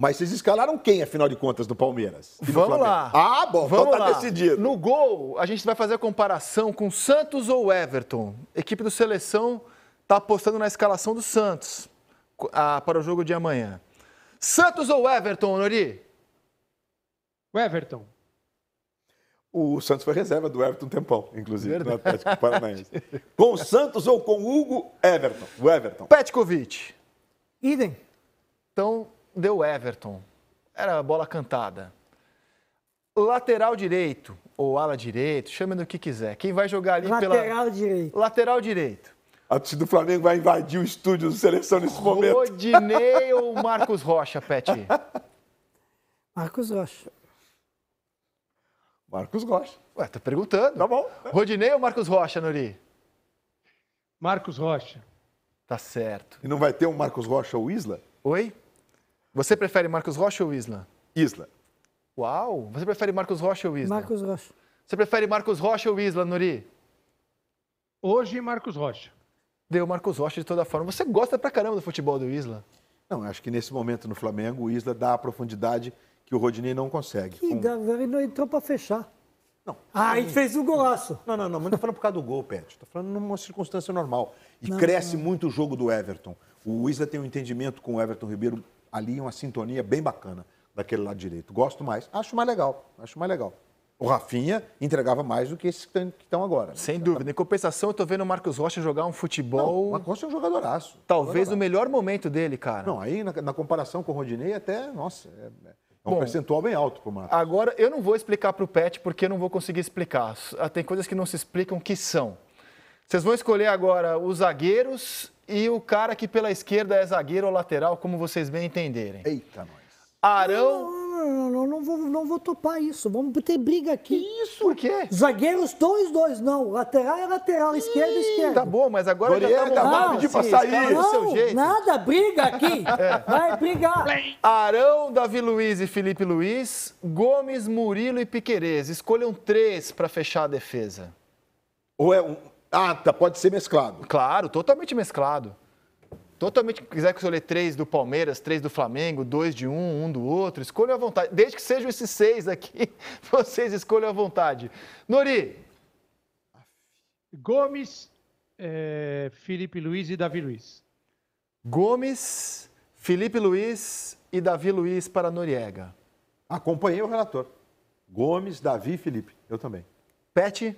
Mas vocês escalaram quem, afinal de contas, do Palmeiras? Vamos do lá. Ah, bom, então vamos então tá lá. decidido. No gol, a gente vai fazer a comparação com Santos ou Everton. equipe do Seleção está apostando na escalação do Santos a, ah, para o jogo de amanhã. Santos ou Everton, Nori? O Everton. O Santos foi reserva do Everton um tempão, inclusive, Verdade. no Atlético Paranaense. com o Santos ou com o Hugo Everton? O Everton. Petkovic. Idem. Então, deu Everton. Era bola cantada. Lateral direito, ou ala direito, chame do que quiser. Quem vai jogar ali Lateral pela. Lateral direito. Lateral direito. A torcida do Flamengo vai invadir o estúdio do seleção nesse momento. Rodinei ou Marcos Rocha, Pet? Marcos Rocha. Marcos Rocha. Ué, tô perguntando. Tá bom. Rodinei ou Marcos Rocha, Nuri? Marcos Rocha. Tá certo. E não vai ter um Marcos Rocha ou Isla? Oi? Você prefere Marcos Rocha ou Isla? Isla. Uau! Você prefere Marcos Rocha ou Isla? Marcos Rocha. Você prefere Marcos Rocha ou Isla, Nuri? Hoje, Marcos Rocha. Deu Marcos Rocha de toda forma. Você gosta pra caramba do futebol do Isla? Não, acho que nesse momento no Flamengo, o Isla dá a profundidade que o Rodinei não consegue. Que com... ele não entrou pra fechar. Não. Ah, ele fez o golaço. Não, não, não, mas não tô falando por causa do gol, Pet. Tô falando numa circunstância normal. E não, cresce não. muito o jogo do Everton. O Isla tem um entendimento com o Everton Ribeiro ali uma sintonia bem bacana daquele lado direito. Gosto mais, acho mais legal, acho mais legal. O Rafinha entregava mais do que esses que estão agora. Sem dúvida. Em compensação, eu estou vendo o Marcos Rocha jogar um futebol. Não, o Marcos Rocha é um jogadoraço. Talvez jogadoraço. o melhor momento dele, cara. Não, aí na, na comparação com o Rodinei, até, nossa, é, é um Bom, percentual bem alto para o Marcos. Agora, eu não vou explicar para o Pet, porque eu não vou conseguir explicar. Tem coisas que não se explicam que são. Vocês vão escolher agora os zagueiros e o cara que pela esquerda é zagueiro ou lateral, como vocês bem entenderem. Eita, nós. Arão. Não, não, não, não, vou, não vou topar isso. Vamos ter briga aqui. Isso? Por quê? Zagueiros, dois, dois. Não, lateral é lateral, esquerda é esquerda. Tá bom, mas agora Dorier, já tá bom. pedir pra sair do seu jeito. Nada, briga aqui. É. Vai brigar. Arão, Davi Luiz e Felipe Luiz, Gomes, Murilo e Piquerez. Escolham três para fechar a defesa. Ou é um, ah, tá, pode ser mesclado. Claro, totalmente mesclado. Totalmente, quiser que você três do Palmeiras, três do Flamengo, dois de um, um do outro, escolha à vontade. Desde que sejam esses seis aqui, vocês escolham à vontade. Nori. Gomes, é, Felipe Luiz e Davi Luiz. Gomes, Felipe Luiz e Davi Luiz para Noriega. Acompanhei o relator. Gomes, Davi e Felipe. Eu também. Pet?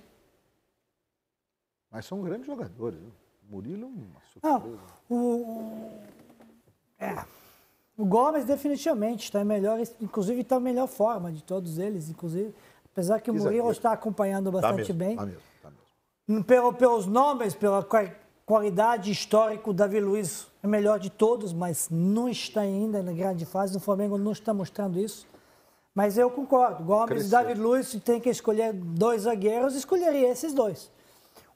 Mas são grandes jogadores. O Murilo é uma surpresa. Não, o, é, o Gomes definitivamente está em melhor, inclusive está em melhor forma de todos eles, inclusive. Apesar que o Murilo está acompanhando tá bastante tá mesmo, bem. Está mesmo, está hum, mesmo. Pelo, pelos nomes, pela qualidade histórica, o Davi Luiz é melhor de todos, mas não está ainda na grande fase. O Flamengo não está mostrando isso. Mas eu concordo. Gomes e Davi Luiz, se tem que escolher dois zagueiros, escolheria esses dois.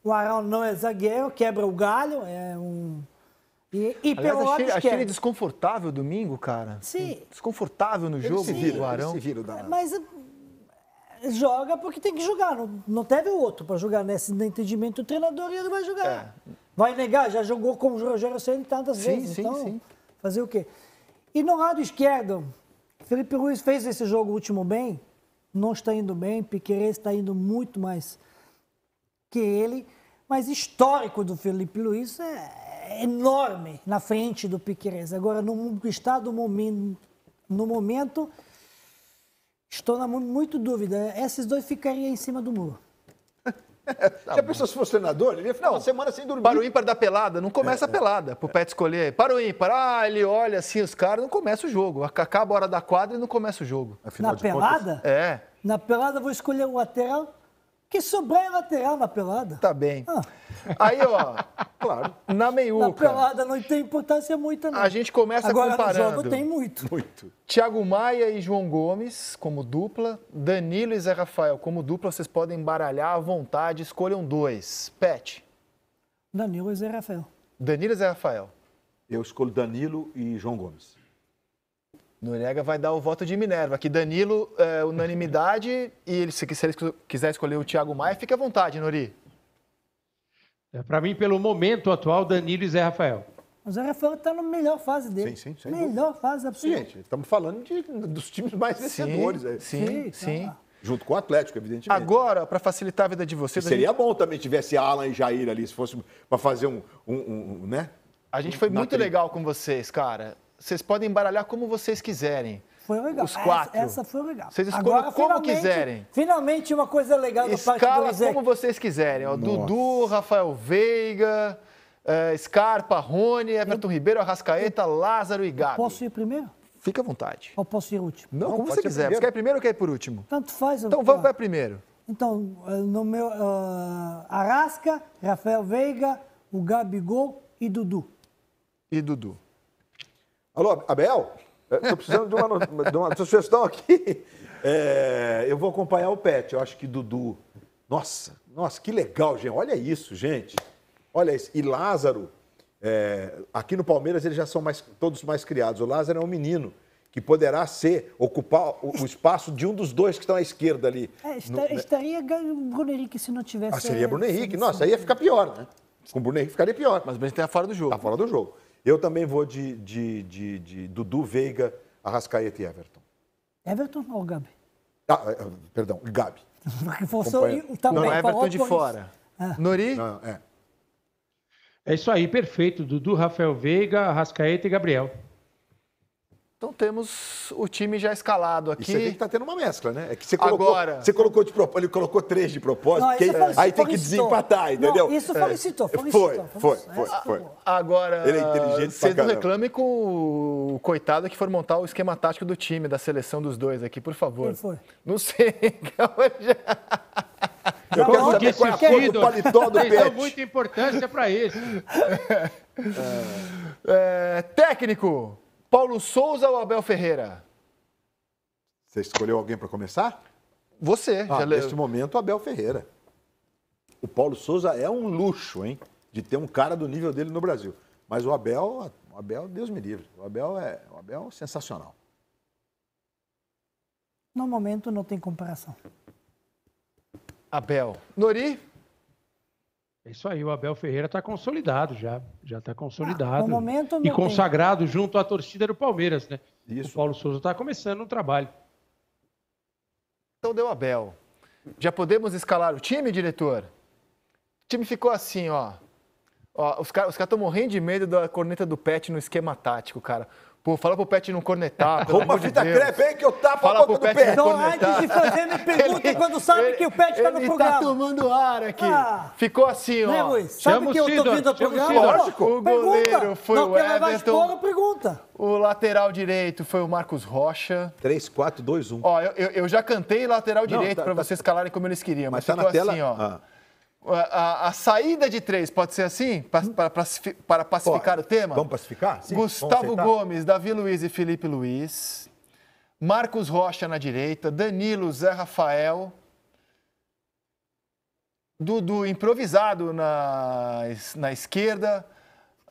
O Arão não é zagueiro, quebra o galho, é um. E, e Aliás, pelo achei, lado achei ele desconfortável domingo, cara. Sim. Desconfortável no ele jogo, se vira, o Arão. Se vira, Mas eh, joga porque tem que jogar. Não, não teve outro para jogar nesse entendimento do treinador e ele vai jogar. É. Vai negar, já jogou com o Rogério Ceni tantas sim, vezes. Sim, então, sim. fazer o quê? E no lado esquerdo, Felipe Ruiz fez esse jogo último bem, não está indo bem, Piquerez está indo muito mais que ele, mas histórico do Felipe Luiz é enorme na frente do Piquerez Agora, no que está do momento, no momento, estou na muito dúvida. Esses dois ficariam em cima do muro. Tá Já bom. pensou se fosse treinador? Ele ia ficar não, uma semana sem dormir. Para o ímpar da pelada, não começa a é, é. pelada, pro o Pet escolher. Para o ímpar, ah, ele olha assim os caras, não começa o jogo. Acaba a hora da quadra e não começa o jogo. Afinal Na pelada? Contas, é. Na pelada vou escolher o lateral que sobrar lateral na pelada. Tá bem. Ah. Aí, ó, claro, na meiuca. Na pelada não tem importância muita, não. A gente começa Agora, comparando. Agora, jogo tem muito. Muito. Thiago Maia e João Gomes como dupla, Danilo e Zé Rafael como dupla, vocês podem baralhar à vontade, escolham dois. Pet. Danilo e Zé Rafael. Danilo e Zé Rafael. Eu escolho Danilo e João Gomes. Noriega vai dar o voto de Minerva, que Danilo é unanimidade e ele, se, se ele quiser escolher o Thiago Maia, fique à vontade, Nori. É, Para mim, pelo momento atual, Danilo e Zé Rafael. O Zé Rafael está na melhor fase dele. Sim, sim, Melhor dúvida. fase absoluta. Gente, estamos falando de, dos times mais vencedores. Sim, sim. sim. Tá Junto com o Atlético, evidentemente. Agora, para facilitar a vida de vocês. Seria gente... bom também tivesse Alan e Jair ali, se fosse para fazer um, um, um, né? A gente foi muito tri... legal com vocês, cara vocês podem embaralhar como vocês quiserem. Foi legal. Os quatro. Essa, essa foi legal. Vocês escolham Agora, como quiserem. Finalmente uma coisa legal da Escala parte do como vocês quiserem. Ó, Dudu, Rafael Veiga, uh, Scarpa, Rony, Everton eu, Ribeiro, Arrascaeta, eu, Lázaro e Gabi. Posso ir primeiro? Fica à vontade. Ou posso ir último? Não, Não como você quiser. Você quer ir primeiro ou quer ir por último? Tanto faz. Então vamos para primeiro. Então, eh, no meu, uh, Arrasca, Rafael Veiga, o Gabigol e Dudu. E Dudu. Alô, Abel? Estou é, precisando de uma, de uma, sugestão aqui. É, eu vou acompanhar o Pet, eu acho que Dudu. Nossa, nossa, que legal, gente. Olha isso, gente. Olha isso. E Lázaro, é, aqui no Palmeiras eles já são mais, todos mais criados. O Lázaro é um menino que poderá ser, ocupar o, o espaço de um dos dois que estão à esquerda ali. É, está, no, estaria né? o é Bruno Henrique se não tivesse. Ah, seria Bruno Henrique. Nossa, aí ia ficar pior, né? Com o Bruno Henrique ficaria pior. Mas o Benítez está fora do jogo. Está fora do jogo. Eu também vou de, de, de, de Dudu, Veiga, Arrascaeta e Everton. Everton ou Gabi? Ah, é, é, perdão, Gabi. Porque fosse eu também. Não, Everton de fora. É. Nori? Não, é. é isso aí, perfeito. Dudu, Rafael Veiga, Arrascaeta e Gabriel. Então temos o time já escalado aqui. E você que tá tendo uma mescla, né? É que você colocou, Agora... você colocou de propósito, ele colocou três de propósito, não, que, aí tem que desempatar, entendeu? Não, isso felicitou, é. felicitou. Foi, foi, é. foi, foi, Agora, ele é inteligente vocês não reclame com o coitado que for montar o esquema tático do time, da seleção dos dois aqui, por favor. Quem foi? Não sei. É Eu não, quero não, saber qual é a cor do paletó do Pet. Deu muita importância para isso. É, técnico... Paulo Souza ou Abel Ferreira? Você escolheu alguém para começar? Você. Ah, neste momento, Abel Ferreira. O Paulo Souza é um luxo, hein? De ter um cara do nível dele no Brasil. Mas o Abel, o Abel, Deus me livre. O Abel é, o Abel é sensacional. No momento não tem comparação. Abel. Nori? É isso aí, o Abel Ferreira está consolidado já. Já está consolidado. Ah, momento, e consagrado bem. junto à torcida do Palmeiras, né? Isso. O Paulo Souza está começando um trabalho. Então deu Abel. Já podemos escalar o time, diretor? O time ficou assim, ó. ó os caras estão morrendo de medo da corneta do Pet no esquema tático, cara. Pô, fala pro Pet não cornetar. Arruma a fita de crepe aí que eu tapo fala a boca pro Pet do Pet. Não, antes de fazer, me pergunta quando sabe ele, que o Pet tá no programa. Ele tá tomando ar aqui. Ah. Ficou assim, ó. Né, Sabe Chamo que eu tô vindo ao programa? Lógico. O pergunta. goleiro foi não, o Everton. Não, expor, pergunta. O lateral direito foi o Marcos Rocha. 3, 4, 2, 1. Ó, eu, eu, eu já cantei lateral direito não, tá, pra tá, vocês calarem como eles queriam. Mas, mas tá na tela... assim, ó. Ah a, a, saída de três pode ser assim? Para, para pacificar o tema? Vamos pacificar? Sim, Gustavo vamos Gomes, Davi Luiz e Felipe Luiz. Marcos Rocha na direita. Danilo, Zé Rafael. Dudu improvisado na, na esquerda.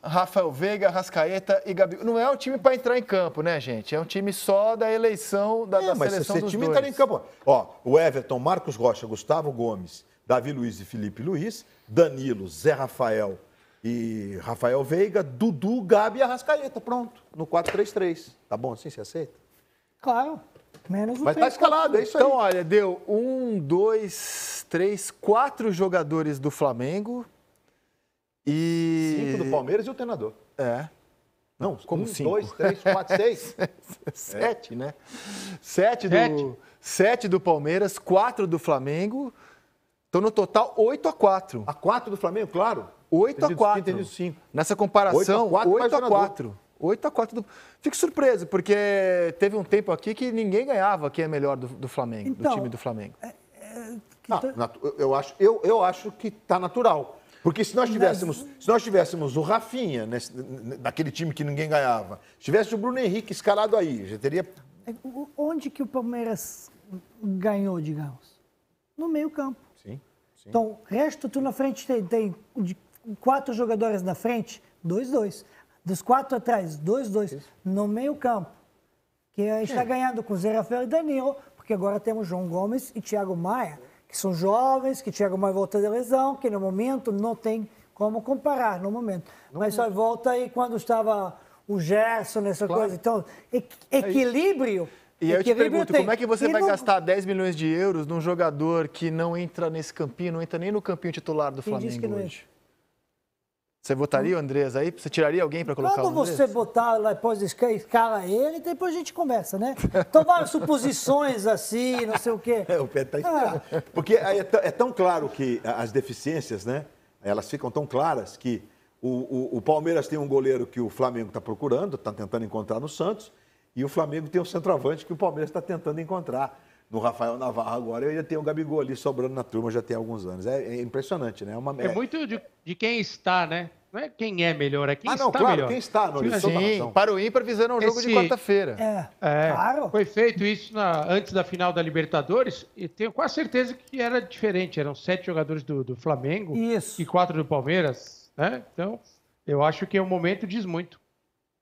Rafael Veiga, Rascaeta e Gabriel. Não é um time para entrar em campo, né, gente? É um time só da eleição, da, é, da mas seleção esse dos time tá dois. em campo. Ó, o Everton, Marcos Rocha, Gustavo Gomes, Davi Luiz e Felipe Luiz, Danilo, Zé Rafael e Rafael Veiga, Dudu, Gabi e Arrascaeta. Pronto, no 4-3-3. Tá bom assim? Você aceita? Claro. Menos Mas tá escalado, é isso então, aí. Então, olha, deu um, dois, três, quatro jogadores do Flamengo e... Cinco do Palmeiras e o treinador. É. Não, como um, cinco? dois, três, quatro, seis. Sete, é. né? Sete do, Sete. Sete do Palmeiras, quatro do Flamengo... Então, no total, 8 a 4 A 4 do Flamengo, claro. 8 a 4 5. Nessa comparação, 8 a 4. 8 a 4. 8 a 4 do... Fico surpreso, porque teve um tempo aqui que ninguém ganhava quem é melhor do, do Flamengo, então, do time do Flamengo. É, é, tá... ah, eu, acho, eu, eu acho que está natural. Porque se nós tivéssemos, se nós tivéssemos o Rafinha nesse, naquele time que ninguém ganhava, se tivesse o Bruno Henrique escalado aí, já teria. É, onde que o Palmeiras ganhou, digamos? No meio-campo. Então, resto, tu na frente tem, tem quatro jogadores na frente, dois, dois. Dos quatro atrás, dois, dois. Isso. No meio campo, que está é. ganhando com Zé Rafael e Danilo, porque agora temos João Gomes e Thiago Maia, que são jovens, que Thiago Maia volta da lesão, que no momento não tem como comparar, no momento. Não, Mas é. só volta aí quando estava o Gerson, essa claro. coisa. Então, equ equilíbrio... É e, aí eu é te pergunto, como é que você e vai no... gastar 10 milhões de euros num jogador que não entra nesse campinho, não entra nem no campinho titular do Quem Flamengo hoje? É. Você votaria o Andrés aí? Você tiraria alguém para colocar Quando o Andrés? Quando você botar, depois escala ele, depois a gente começa, né? Tomar então, suposições assim, não sei o quê. É, o Pedro está ah. Porque é, é, tão é claro que as deficiências, né? Elas ficam tão claras que o, o, o Palmeiras tem um goleiro que o Flamengo está procurando, está tentando encontrar no Santos, e o Flamengo tem um centroavante que o Palmeiras está tentando encontrar. No Rafael Navarro agora, eu ainda tenho o Gabigol ali sobrando na turma já tem alguns anos. É, é impressionante, né? É uma, é... é muito de, de quem está, né? Não é quem é melhor, é quem ah, não, está claro, melhor. Quem está, não, Sim, sim. para o ímpar visando um jogo Esse... de quarta-feira. É, é, claro. Foi feito isso na, antes da final da Libertadores e tenho quase certeza que era diferente. Eram sete jogadores do, do Flamengo isso. e quatro do Palmeiras. Né? Então, eu acho que o é momento diz muito.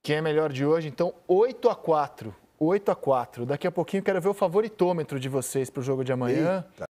Quem é melhor de hoje, então, 8 a 4 8 a 4 Daqui a pouquinho eu quero ver o favoritômetro de vocês para o jogo de amanhã. Eita.